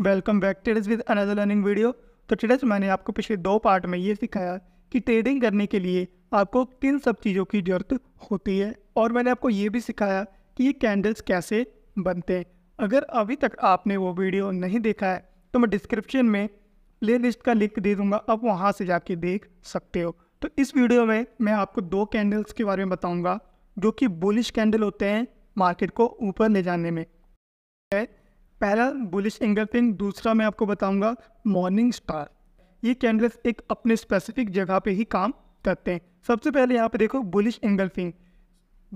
welcome back traders with another learning video तो टेडस मैंने आपको पिछले दो पार्ट में ये सिखाया कि ट्रेडिंग करने के लिए आपको किन सब चीज़ों की ज़रूरत होती है और मैंने आपको ये भी सिखाया कि ये कैंडल्स कैसे बनते हैं अगर अभी तक आपने वो वीडियो नहीं देखा है तो मैं डिस्क्रिप्शन में प्ले लिस्ट का लिंक दे दूँगा आप वहाँ से जाके देख सकते हो तो इस वीडियो में मैं आपको दो कैंडल्स के बारे में बताऊँगा जो कि बुलिश कैंडल होते हैं मार्केट को ऊपर ले जाने में पहला बुलिश एंगल दूसरा मैं आपको बताऊंगा मॉर्निंग स्टार ये कैंडल्स एक अपने स्पेसिफिक जगह पे ही काम करते हैं सबसे पहले यहाँ पे देखो बुलिश एंगल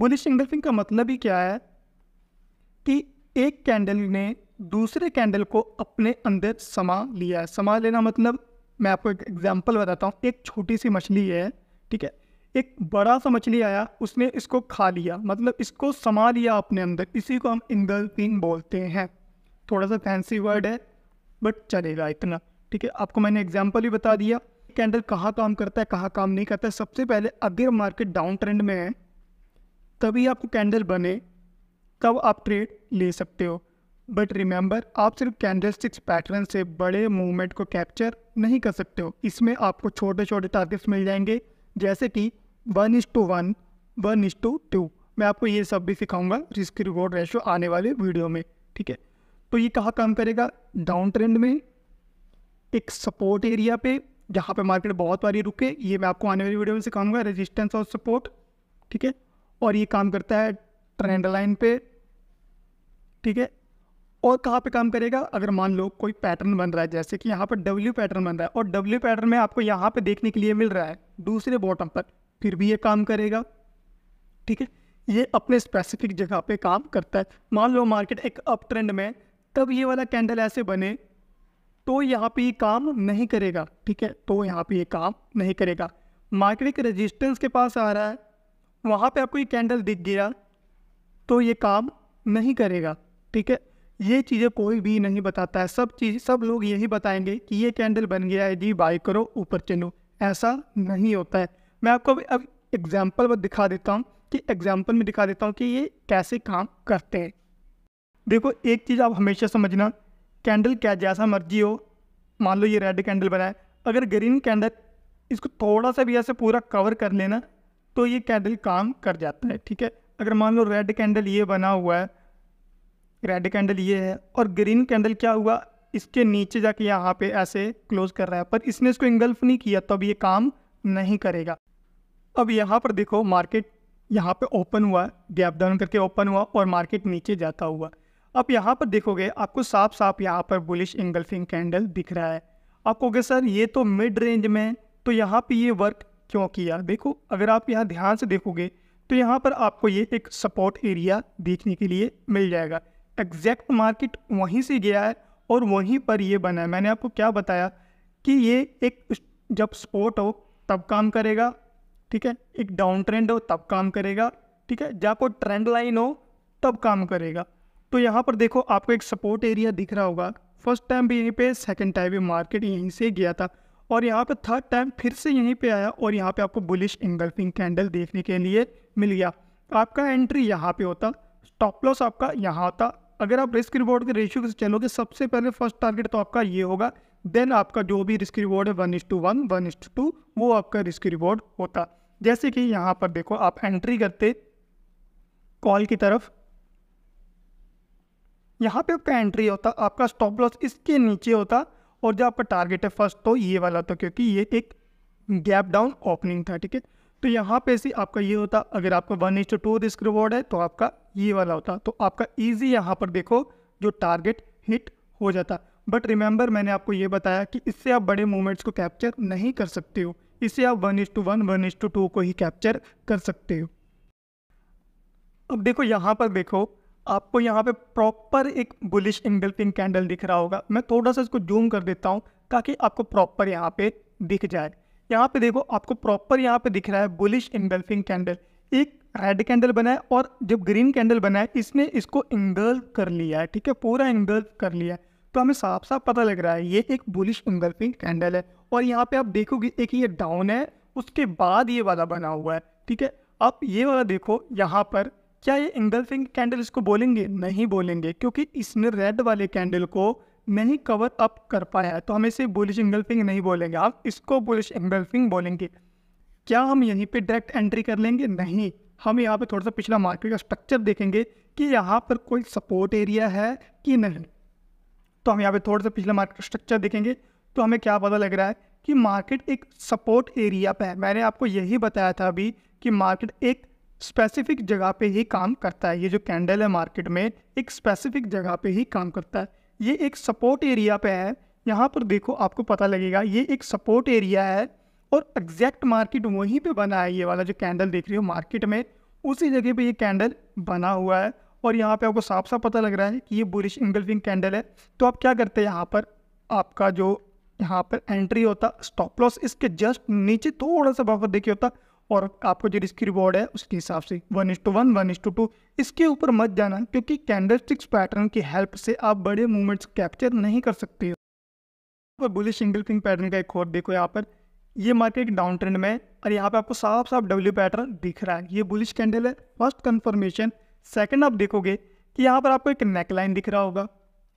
बुलिश एंगल का मतलब ही क्या है कि एक कैंडल ने दूसरे कैंडल को अपने अंदर समा लिया है समा लेना मतलब मैं आपको एक एग्जाम्पल बताता हूँ एक छोटी सी मछली है ठीक है एक बड़ा सा मछली आया उसने इसको खा लिया मतलब इसको समा लिया अपने अंदर इसी को हम एंगल बोलते हैं थोड़ा सा फैंसी वर्ड है बट चलेगा इतना ठीक है आपको मैंने एग्जाम्पल भी बता दिया कैंडल कहाँ काम करता है कहाँ काम नहीं करता है सबसे पहले अगर मार्केट डाउन ट्रेंड में है तभी आपको कैंडल बने तब आप ट्रेड ले सकते हो बट रिमेंबर आप सिर्फ कैंडल स्टिक्स पैटर्न से बड़े मूवमेंट को कैप्चर नहीं कर सकते हो इसमें आपको छोटे छोटे टारगेट्स मिल जाएंगे जैसे कि one is to one one is to two two आपको ये सब भी सिखाऊंगा रिस्क रिवॉर्ड रेशो आने वाले वीडियो में ठीक है तो ये कहाँ काम करेगा डाउन ट्रेंड में एक सपोर्ट एरिया पे जहाँ पे मार्केट बहुत बारी रुके ये मैं आपको आने वाली वीडियो में सिखाऊंगा रेजिस्टेंस और सपोर्ट ठीक है और ये काम करता है ट्रेंड लाइन पे ठीक है और कहाँ पे काम करेगा अगर मान लो कोई पैटर्न बन रहा है जैसे कि यहाँ पर डब्ल्यू पैटर्न बन रहा है और डब्ल्यू पैटर्न में आपको यहाँ पर देखने के लिए मिल रहा है दूसरे बॉटम पर फिर भी ये काम करेगा ठीक है ये अपने स्पेसिफिक जगह पे काम करता है मान लो मार्केट एक अप ट्रेंड में तब ये वाला कैंडल ऐसे बने तो यहाँ पे ये काम नहीं करेगा ठीक है तो यहाँ पे ये काम नहीं करेगा मार्केट के रेजिस्टेंस के पास आ रहा है वहाँ पे आपको ये कैंडल दिख गया तो ये काम नहीं करेगा ठीक है ये चीज़ें कोई भी नहीं बताता है सब चीज़ सब लोग यही बताएंगे कि ये कैंडल बन गया है जी बाई करो ऊपर चलो ऐसा नहीं होता है मैं आपको अभी अब एग्जाम्पल दिखा देता हूँ कि एग्जाम्पल में दिखा देता हूँ कि ये कैसे काम करते हैं देखो एक चीज़ आप हमेशा समझना कैंडल क्या जैसा मर्जी हो मान लो ये रेड कैंडल बनाए अगर ग्रीन कैंडल इसको थोड़ा सा भी ऐसे पूरा कवर कर लेना तो ये कैंडल काम कर जाता है ठीक है अगर मान लो रेड कैंडल ये बना हुआ है रेड कैंडल ये है और ग्रीन कैंडल क्या हुआ इसके नीचे जाके यहाँ पे ऐसे क्लोज कर रहा है पर इसने इसको इंगल्फ नहीं किया तो अब ये काम नहीं करेगा अब यहाँ पर देखो मार्केट यहाँ पे ओपन हुआ गैप डाउन करके ओपन हुआ और मार्केट नीचे जाता हुआ आप यहाँ पर देखोगे आपको साफ साफ यहाँ पर बुलिश इंगल्फिंग कैंडल दिख रहा है आप कहोगे सर ये तो मिड रेंज में है तो यहाँ पे ये वर्क क्यों किया देखो अगर आप यहाँ ध्यान से देखोगे तो यहाँ पर आपको ये एक सपोर्ट एरिया देखने के लिए मिल जाएगा एग्जैक्ट मार्केट वहीं से गया है और वहीं पर ये बना है मैंने आपको क्या बताया कि ये एक जब सपोर्ट हो तब काम करेगा ठीक है एक डाउन ट्रेंड हो तब काम करेगा ठीक है जब आपको ट्रेंड लाइन हो तब काम करेगा तो यहाँ पर देखो आपको एक सपोर्ट एरिया दिख रहा होगा फर्स्ट टाइम भी यहीं पे सेकंड टाइम भी मार्केट यहीं से गया था और यहाँ पे थर्ड टाइम फिर से यहीं पे आया और यहाँ पे आपको बुलिश इंगल्फिंग कैंडल देखने के लिए मिल गया आपका एंट्री यहाँ पे होता स्टॉप लॉस आपका यहाँ होता अगर आप रिस्क रिवॉर्ड के रेशियो से चलोगे सबसे पहले फर्स्ट टारगेट तो आपका ये होगा देन आपका जो भी रिस्क रिवॉर्ड है one is to one one is to वो आपका रिस्क रिवॉर्ड होता जैसे कि यहाँ पर देखो आप एंट्री करते कॉल की तरफ यहाँ पे आपका एंट्री होता आपका स्टॉप लॉस इसके नीचे होता और जो आपका टारगेट है फर्स्ट तो ये वाला होता तो क्योंकि ये एक गैप डाउन ओपनिंग था ठीक है तो यहाँ पे से आपका ये होता अगर आपका one is two risk reward है तो आपका ये वाला होता तो आपका ईजी यहाँ पर देखो जो टारगेट हिट हो जाता बट रिमेंबर मैंने आपको ये बताया कि इससे आप बड़े मोमेंट्स को कैप्चर नहीं कर सकते हो इससे आप one is to one one is to two two ही कैप्चर कर सकते हो अब देखो यहाँ पर देखो आपको यहाँ पे प्रॉपर एक बुलिश इंगल्फिंग कैंडल दिख रहा होगा मैं थोड़ा सा इसको जूम कर देता हूँ ताकि आपको प्रॉपर यहाँ पे दिख जाए यहाँ पे देखो आपको प्रॉपर यहाँ पे दिख रहा है बुलिश इंगल्फिंग कैंडल एक रेड कैंडल बना है और जब ग्रीन कैंडल बना है इसने इसको इंगल्फ कर लिया है ठीक है पूरा इंगल्फ कर लिया है तो हमें साफ साफ पता लग रहा है ये एक बुलिश इंगल्फिंग कैंडल है और यहाँ पर आप देखोगे एक ये डाउन है उसके बाद ये वाला बना हुआ है ठीक है आप ये वाला देखो यहाँ पर क्या ये इंगल्फिंग कैंडल इसको बोलेंगे नहीं बोलेंगे क्योंकि इसने रेड वाले कैंडल को नहीं कवर अप कर पाया है तो हम इसे बुलिश इंगल्फिंग नहीं बोलेंगे आप इसको बुलिश इंगल्फिंग बोलेंगे क्या हम यहीं पे डायरेक्ट एंट्री कर लेंगे नहीं हम यहाँ पे थोड़ा सा पिछला मार्केट का स्ट्रक्चर देखेंगे कि यहाँ पर कोई सपोर्ट एरिया है कि नहीं तो हम यहाँ पे थोड़ा सा पिछला मार्केट स्ट्रक्चर देखेंगे तो हमें क्या पता लग रहा है कि मार्केट एक सपोर्ट एरिया पर है मैंने आपको यही बताया था अभी कि मार्केट एक स्पेसिफिक जगह पे ही काम करता है ये जो कैंडल है मार्केट में एक स्पेसिफिक जगह पे ही काम करता है ये एक सपोर्ट एरिया पे है यहाँ पर देखो आपको पता लगेगा ये एक सपोर्ट एरिया है और एग्जैक्ट मार्केट वहीं पे बना है ये वाला जो कैंडल देख रही हो मार्केट में उसी जगह पे ये कैंडल बना हुआ है और यहाँ पे आपको साफ साफ पता लग रहा है कि ये बुरिश इंगल्फिंग कैंडल है तो आप क्या करते हैं यहाँ पर आपका जो यहाँ पर एंट्री होता स्टॉप लॉस इसके जस्ट नीचे थोड़ा सा बफर देखिए होता और आपको जो रिस्क रिवॉर्ड है उसके हिसाब से one is to one one is to two इसके ऊपर मत जाना क्योंकि कैंडल स्टिक्स पैटर्न की हेल्प से आप बड़े मूवमेंट्स कैप्चर नहीं कर सकते पर बुलिश सिंगल किंग पैटर्न का एक और देखो यहाँ पर ये मार्केट डाउन ट्रेंड में है और यहाँ पे आपको साफ साफ डब्ल्यू पैटर्न दिख रहा है ये बुलिश कैंडल है फर्स्ट कन्फर्मेशन सेकंड आप देखोगे कि यहाँ पर आपको एक नेकलाइन दिख रहा होगा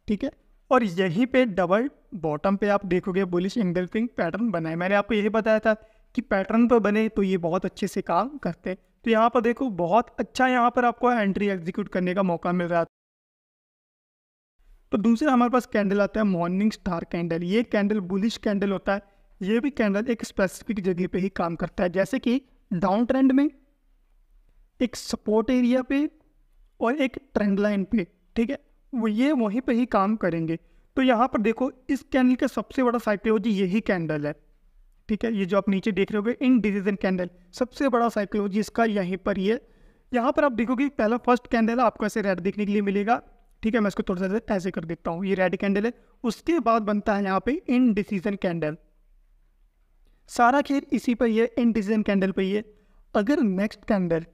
ठीक है और यहीं पे डबल बॉटम पे आप देखोगे बुलिश एंगल किंग पैटर्न बना है मैंने आपको यही बताया था कि पैटर्न पर तो बने तो ये बहुत अच्छे से काम करते हैं तो यहाँ पर देखो बहुत अच्छा यहाँ पर आपको एंट्री एग्जीक्यूट करने का मौका मिल रहा है तो दूसरा हमारे पास कैंडल आता है मॉर्निंग स्टार कैंडल ये कैंडल बुलिश कैंडल होता है ये भी कैंडल एक स्पेसिफिक जगह पे ही काम करता है जैसे कि डाउन ट्रेंड में एक सपोर्ट एरिया पे और एक ट्रेंड लाइन पे ठीक है वो ये वहीं पे ही काम करेंगे तो यहाँ पर देखो इस कैंडल का सबसे बड़ा साइकोलॉजी यही कैंडल है ठीक है ये जो आप नीचे देख रहे हो इन डिसीजन कैंडल सबसे बड़ा साइकोलॉजी इसका यहीं पर ये यहाँ पर आप देखोगे पहला फर्स्ट कैंडल आपको ऐसे रेड देखने के लिए मिलेगा ठीक है मैं इसको थोड़ा सा ऐसे कर देता हूँ ये रेड कैंडल है उसके बाद बनता है यहाँ पे इन डिसीजन कैंडल सारा खेल इसी पर ही है इन डिसीजन कैंडल पर ही है अगर नेक्स्ट कैंडल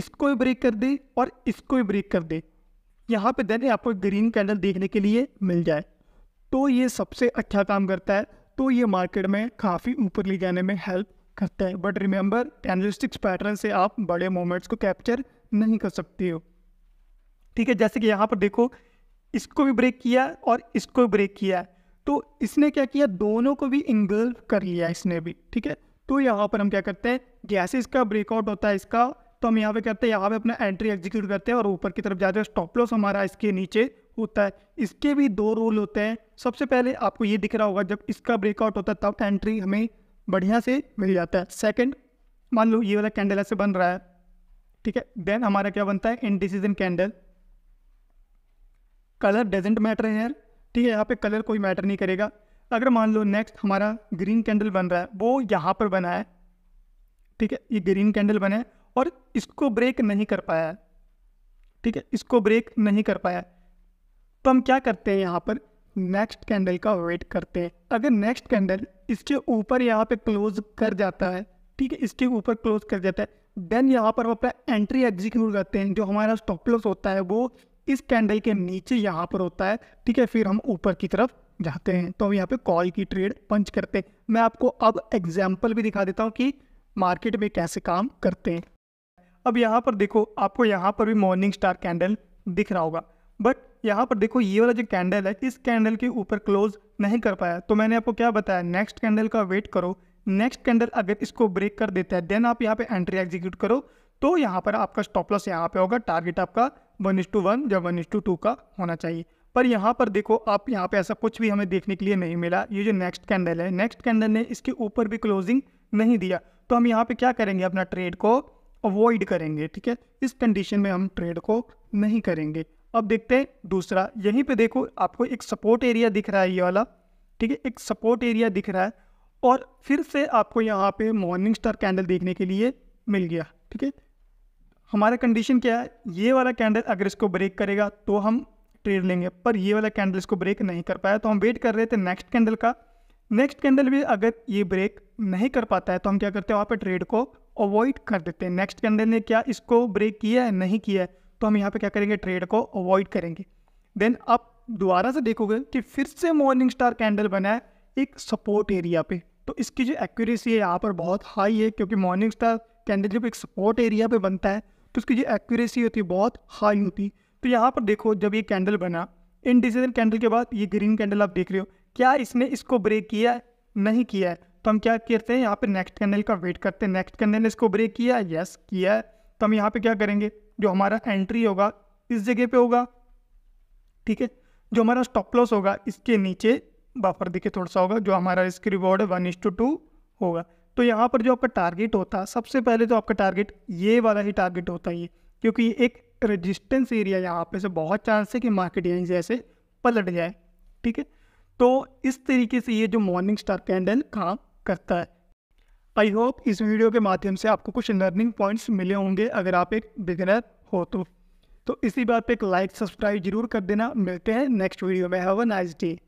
इसको भी ब्रेक कर दे और इसको भी ब्रेक कर दे यहाँ पे देने आपको ग्रीन कैंडल देखने के लिए मिल जाए तो ये सबसे अच्छा काम करता है तो ये मार्केट में काफ़ी ऊपर ले जाने में हेल्प करता है बट रिमेंबर एनालिस्टिक्स पैटर्न से आप बड़े मोमेंट्स को कैप्चर नहीं कर सकते हो ठीक है जैसे कि यहाँ पर देखो इसको भी ब्रेक किया और इसको भी ब्रेक किया तो इसने क्या किया दोनों को भी इंगल्व कर लिया इसने भी ठीक है तो यहाँ पर हम क्या करते हैं जैसे इसका ब्रेकआउट होता है इसका तो हम यहाँ पे करते हैं यहाँ पे अपना एंट्री एग्जीक्यूट करते हैं और ऊपर की तरफ जाते हैं स्टॉप लॉस हमारा इसके नीचे होता है इसके भी दो रोल होते हैं सबसे पहले आपको ये दिख रहा होगा जब इसका ब्रेकआउट होता है तब एंट्री हमें बढ़िया से मिल जाता है सेकंड मान लो ये वाला कैंडल ऐसे बन रहा है ठीक है देन हमारा क्या बनता है indecision candle colour doesn't matter है यार ठीक है यहाँ पे कलर कोई मैटर नहीं करेगा अगर मान लो नेक्स्ट हमारा ग्रीन कैंडल बन रहा है वो यहाँ पर बना है ठीक है ये ग्रीन कैंडल बना है और इसको ब्रेक नहीं कर पाया है ठीक है इसको ब्रेक नहीं कर पाया तो हम क्या करते हैं यहाँ पर नेक्स्ट कैंडल का वेट करते हैं अगर नेक्स्ट कैंडल इसके ऊपर यहाँ पे क्लोज कर जाता है ठीक है इसके ऊपर क्लोज कर जाता है देन यहाँ पर हम अपना एंट्री एग्जीक्यूट करते हैं जो हमारा स्टॉप लॉस होता है वो इस कैंडल के नीचे यहाँ पर होता है ठीक है फिर हम ऊपर की तरफ जाते हैं तो हम यहाँ पे कॉल की ट्रेड पंच करते हैं मैं आपको अब एग्जाम्पल भी दिखा देता हूँ कि मार्केट में कैसे काम करते हैं अब यहाँ पर देखो आपको यहाँ पर भी मॉर्निंग स्टार कैंडल दिख रहा होगा बट यहाँ पर देखो ये वाला जो कैंडल है इस कैंडल के ऊपर क्लोज नहीं कर पाया तो मैंने आपको क्या बताया नेक्स्ट कैंडल का वेट करो नेक्स्ट कैंडल अगर इसको ब्रेक कर देता है देन आप यहाँ पे एंट्री एग्जीक्यूट करो तो यहाँ पर आपका स्टॉप लॉस यहाँ पे होगा टारगेट आपका वन इज टू वन या one is to two two होना चाहिए पर यहाँ पर देखो आप यहाँ पे ऐसा कुछ भी हमें देखने के लिए नहीं मिला ये जो नेक्स्ट कैंडल है नेक्स्ट कैंडल ने इसके ऊपर भी क्लोजिंग नहीं दिया तो हम यहाँ पे क्या करेंगे अपना ट्रेड को अवॉइड करेंगे ठीक है इस कंडीशन में हम ट्रेड को नहीं करेंगे अब देखते हैं दूसरा यहीं पे देखो आपको एक सपोर्ट एरिया दिख रहा है ये वाला ठीक है एक सपोर्ट एरिया दिख रहा है और फिर से आपको यहाँ पे मॉर्निंग स्टार कैंडल देखने के लिए मिल गया ठीक है हमारा कंडीशन क्या है ये वाला कैंडल अगर इसको ब्रेक करेगा तो हम ट्रेड लेंगे पर ये वाला कैंडल इसको ब्रेक नहीं कर पाया तो हम वेट कर रहे थे नेक्स्ट कैंडल का नेक्स्ट कैंडल भी अगर ये ब्रेक नहीं कर पाता है तो हम क्या करते हैं वहाँ पर ट्रेड को अवॉइड कर देते हैं नेक्स्ट कैंडल ने क्या इसको ब्रेक किया है नहीं किया है तो हम यहाँ पे क्या करेंगे ट्रेड को अवॉइड करेंगे देन आप दोबारा से देखोगे कि फिर से मॉर्निंग स्टार कैंडल बना है एक सपोर्ट एरिया पे तो इसकी जो एक्यूरेसी है यहाँ पर बहुत हाई है क्योंकि मॉर्निंग स्टार कैंडल जब एक सपोर्ट एरिया पे बनता है तो उसकी जो एक्यूरेसी होती है बहुत हाई होती है तो यहाँ पर देखो जब ये कैंडल बना इन डिसीजन कैंडल के बाद ये ग्रीन कैंडल आप देख रहे हो क्या इसने इसको ब्रेक किया है नहीं किया है तो हम क्या करते हैं यहाँ पर नेक्स्ट कैंडल का वेट करते हैं नेक्स्ट कैंडल ने इसको ब्रेक किया यस किया है तो हम यहाँ पर क्या करेंगे जो हमारा एंट्री होगा इस जगह पे होगा ठीक है जो हमारा स्टॉप लॉस होगा इसके नीचे बफर देखिए थोड़ा सा होगा जो हमारा रिस्क रिवॉर्ड है वन इज टू टू होगा तो यहाँ पर जो आपका टारगेट होता है सबसे पहले तो आपका टारगेट ये वाला ही टारगेट होता है ये क्योंकि ये एक रेजिस्टेंस एरिया यहाँ पे से बहुत चांस है कि मार्केट यहीं से ऐसे पलट जाए ठीक है तो इस तरीके से ये जो मॉर्निंग स्टार कैंडल काम करता है आई होप इस वीडियो के माध्यम से आपको कुछ लर्निंग पॉइंट्स मिले होंगे अगर आप एक बिगनर हो तो तो इसी बात पे एक लाइक सब्सक्राइब जरूर कर देना मिलते हैं नेक्स्ट वीडियो में हैव अ नाइस डे